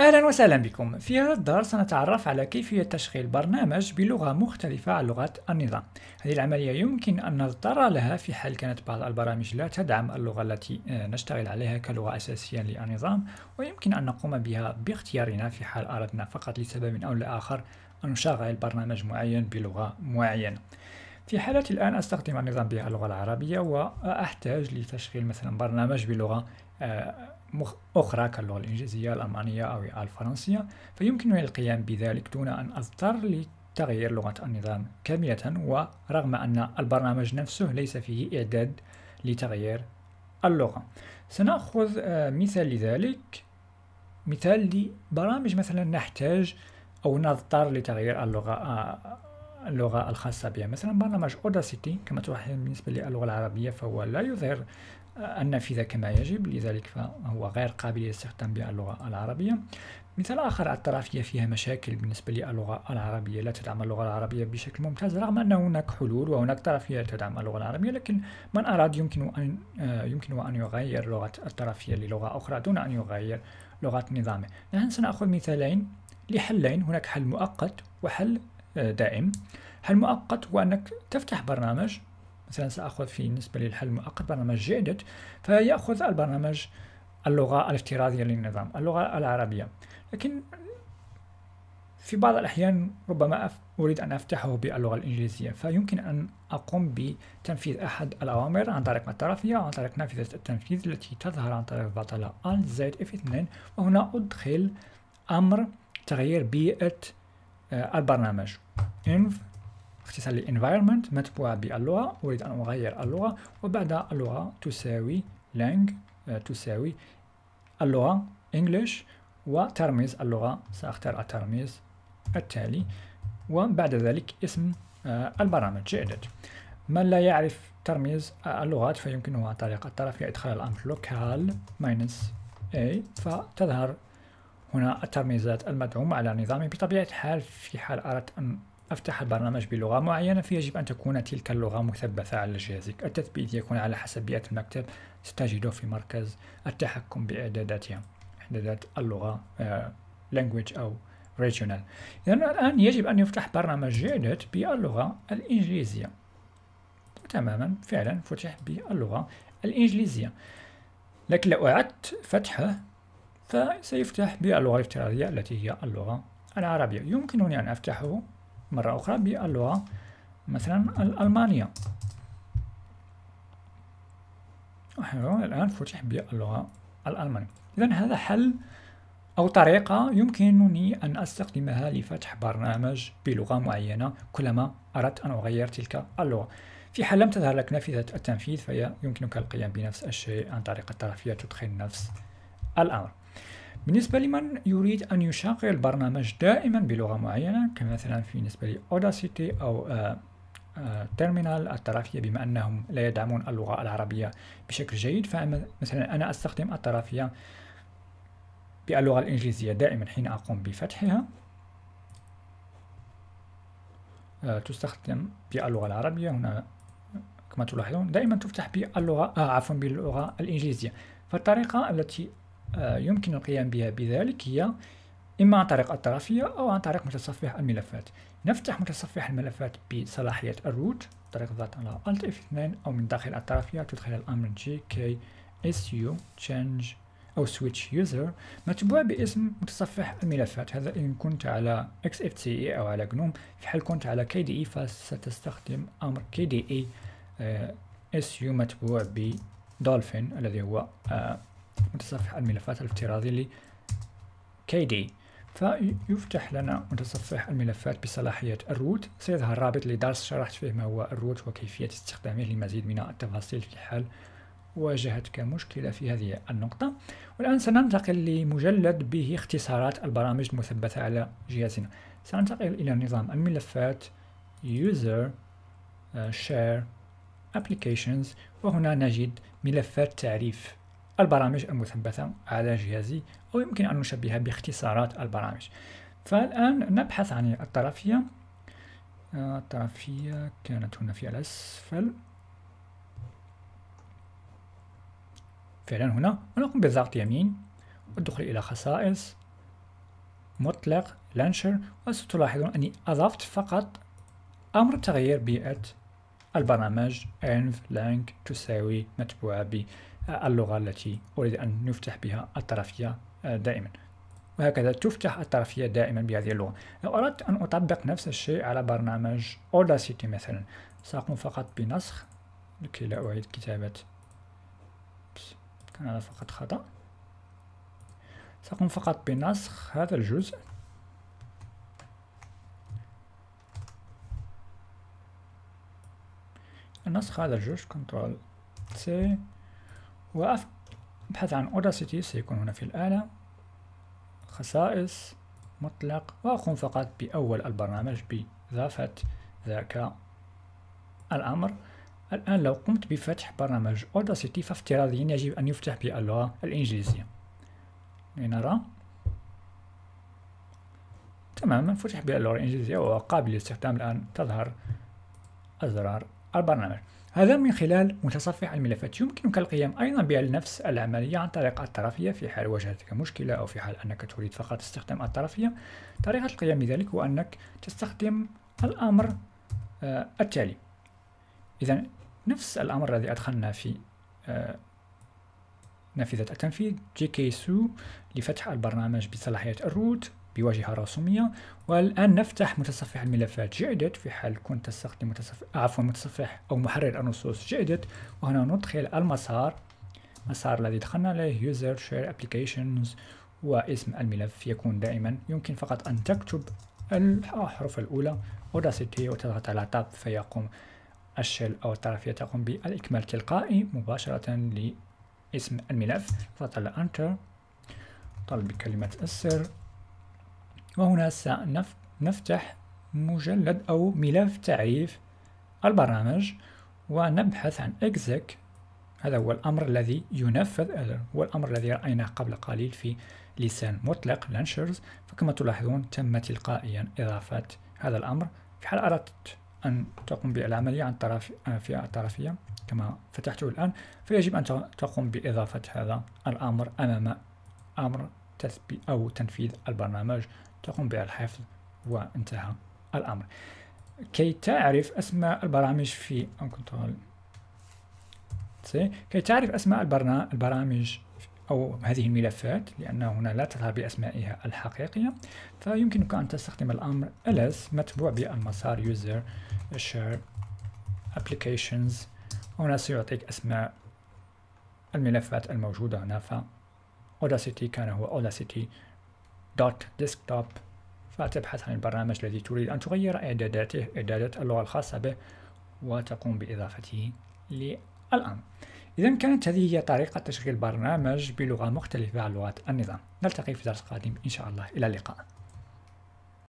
أهلا وسهلا بكم في هذا الدرس سنتعرف على كيفية تشغيل برنامج بلغة مختلفة عن لغة النظام هذه العملية يمكن أن نضطر لها في حال كانت بعض البرامج لا تدعم اللغة التي آه، نشتغل عليها كلغة أساسية للنظام ويمكن أن نقوم بها باختيارنا في حال أردنا فقط لسبب أو لآخر أن نشغل برنامج معين بلغة معينة في حالة الآن أستخدم النظام بها اللغة العربية وأحتاج لتشغيل مثلا برنامج بلغة آه، أخرى كاللغة الإنجليزية الألمانية أو الفرنسية فيمكنني القيام بذلك دون أن أضطر لتغيير لغة النظام كاملة ورغم أن البرنامج نفسه ليس فيه إعداد لتغيير اللغة سنأخذ آه، مثال لذلك مثال لبرامج مثلا نحتاج أو نضطر لتغيير اللغة آه، اللغة الخاصة بها مثلا برنامج أوداسيتي كما تلاحظ بالنسبة للغة العربية فهو لا يظهر النافذة كما يجب لذلك فهو غير قابل للاستخدام باللغة العربية مثال آخر الطرفية فيها مشاكل بالنسبة للغة العربية لا تدعم اللغة العربية بشكل ممتاز رغم أن هناك حلول وهناك طرفية تدعم اللغة العربية لكن من أراد يمكن أن آه، يمكن أن يغير لغة الطرفية للغة أخرى دون أن يغير لغة نظامه نحن سنأخذ مثالين لحلين هناك حل مؤقت وحل آه، دائم حل مؤقت هو أنك تفتح برنامج مثلا سأخذ في بالنسبة للحل المؤقت برنامج جيدت فيأخذ البرنامج اللغة الافتراضية للنظام اللغة العربية لكن في بعض الأحيان ربما أريد أن أفتحه باللغة الإنجليزية فيمكن أن أقوم بتنفيذ أحد الأوامر عن طريق الطرفية عن طريق نافذة التنفيذ التي تظهر عن طريق البطلة Alt زايد F2 وهنا أدخل أمر تغيير بيئة آه، البرنامج env اختصار للانفايرمنت متبوعة باللغة أريد أن أغير اللغة وبعد اللغة تساوي لانج آه، تساوي اللغة انجلش وترميز اللغة سأختار الترميز التالي وبعد ذلك اسم آه، البرامج جيدت من لا يعرف ترميز اللغات فيمكنه عن طريق الطرف إدخال الأمر local minus a فتظهر هنا الترميزات المدعومة على نظامي بطبيعة الحال في حال أردت أن أفتح البرنامج بلغة معينة فيجب أن تكون تلك اللغة مثبتة على جهازك التثبيت يكون على حسب بيئة المكتب ستجده في مركز التحكم بإعداداتها إعدادات اللغة آه، language أو regional إذن الآن يجب أن يفتح برنامج جيدت باللغة الإنجليزية تماما فعلا فتح باللغة الإنجليزية لكن لو أعدت فتحه فسيفتح باللغة الافتراضية التي هي اللغة العربية يمكنني أن أفتحه مرة أخرى باللغة مثلا الألمانية الآن فتح باللغة الألمانية إذا هذا حل أو طريقة يمكنني أن أستخدمها لفتح برنامج بلغة معينة كلما أردت أن أغير تلك اللغة في حال لم تظهر لك نافذة التنفيذ فيمكنك القيام بنفس الشيء عن طريق الطرفية تدخل نفس الأمر بالنسبة لمن يريد أن يشغل برنامج دائما بلغة معينة كمثلا في نسبة لأوداسيتي أو آه، آه، تيرمينال الطرفية بما أنهم لا يدعمون اللغة العربية بشكل جيد فمثلا أنا أستخدم الطرفية باللغة الإنجليزية دائما حين أقوم بفتحها آه، تستخدم باللغة العربية هنا كما تلاحظون دائما تفتح باللغة آه عفوا باللغة الإنجليزية فالطريقة التي آه، يمكن القيام بها بذلك هي إما عن طريق الطرفية أو عن طريق متصفح الملفات نفتح متصفح الملفات بصلاحية الروت طريق الضغط على Alt F2 أو من داخل الطرفية تدخل الأمر GKSU Change أو Switch User متبوع باسم متصفح الملفات هذا إن كنت على XFCE أو على GNOME في حال كنت على KDE فستستخدم أمر KDE آه، SU متبوع بدولفين الذي هو آه، متصفح الملفات الافتراضي ل KD فيفتح لنا متصفح الملفات بصلاحية الروت سيظهر رابط لدرس شرحت فيه ما هو الروت وكيفية استخدامه لمزيد من التفاصيل في حال واجهتك مشكلة في هذه النقطة والآن سننتقل لمجلد به اختصارات البرامج المثبتة على جهازنا سننتقل إلى نظام الملفات user uh, share applications وهنا نجد ملفات تعريف البرامج المثبتة على جهازي أو يمكن أن نشبهها باختصارات البرامج فالآن نبحث عن الطرفية آه، الطرفية كانت هنا في الأسفل فعلا هنا ونقوم بالضغط يمين والدخول إلى خصائص مطلق لانشر وستلاحظون أني أضفت فقط أمر تغيير بيئة البرنامج env lang تساوي متبوعة ب اللغة التي أريد أن نفتح بها الطرفية آه، دائما وهكذا تفتح الطرفية دائما بهذه اللغة لو أردت أن أطبق نفس الشيء على برنامج Audacity مثلا سأقوم فقط بنسخ لكي لا أعيد كتابة كان هذا فقط خطأ سأقوم فقط بنسخ هذا الجزء نسخ هذا الجزء Ctrl C وأبحث عن Audacity سيكون هنا في الآلة خصائص مطلق وأقوم فقط بأول البرنامج بإضافة ذاك الأمر الآن لو قمت بفتح برنامج Audacity فافتراضيا يجب أن يفتح باللغة الإنجليزية لنرى تماما فتح باللغة الإنجليزية وقابل للاستخدام الآن تظهر أزرار البرنامج هذا من خلال متصفح الملفات يمكنك القيام أيضا بنفس العملية عن طريق الطرفية في حال واجهتك مشكلة أو في حال أنك تريد فقط استخدام الطرفية طريقة القيام بذلك هو أنك تستخدم الأمر آه التالي إذا نفس الأمر الذي أدخلنا في آه نافذة التنفيذ جي كي سو لفتح البرنامج بصلاحية الروت بواجهة رسومية والآن نفتح متصفح الملفات جيدت في حال كنت تستخدم متصفح عفوا متصفح أو محرر النصوص جيدت وهنا ندخل المسار المسار الذي دخلنا عليه user share applications واسم الملف يكون دائما يمكن فقط أن تكتب الحرف الأولى audacity وتضغط على تاب فيقوم الشل أو الطرفية تقوم بالإكمال تلقائي مباشرة لاسم الملف تضغط على Enter طلب كلمة السر وهنا سنفتح مجلد أو ملف تعريف البرامج ونبحث عن exec هذا هو الأمر الذي ينفذ هو الأمر الذي رأيناه قبل قليل في لسان مطلق launchers فكما تلاحظون تم تلقائيا إضافة هذا الأمر في حال أردت أن تقوم بالعملية عن طرف في الطرفية كما فتحته الآن فيجب أن تقوم بإضافة هذا الأمر أمام أمر تثبيت أو تنفيذ البرنامج تقوم بالحفظ وانتهى الأمر كي تعرف أسماء البرامج في كنترول سي كي تعرف أسماء البرامج أو هذه الملفات لأن هنا لا تظهر بأسمائها الحقيقية فيمكنك أن تستخدم الأمر ls متبوع بالمسار user share applications هنا سيعطيك أسماء الملفات الموجودة هنا ف Audacity كان هو desktop فتبحث عن البرنامج الذي تريد أن تغير إعداداته إعدادات اللغة الخاصة به وتقوم بإضافته للآن إذا كانت هذه هي طريقة تشغيل برنامج بلغة مختلفة عن لغات النظام نلتقي في درس قادم إن شاء الله إلى اللقاء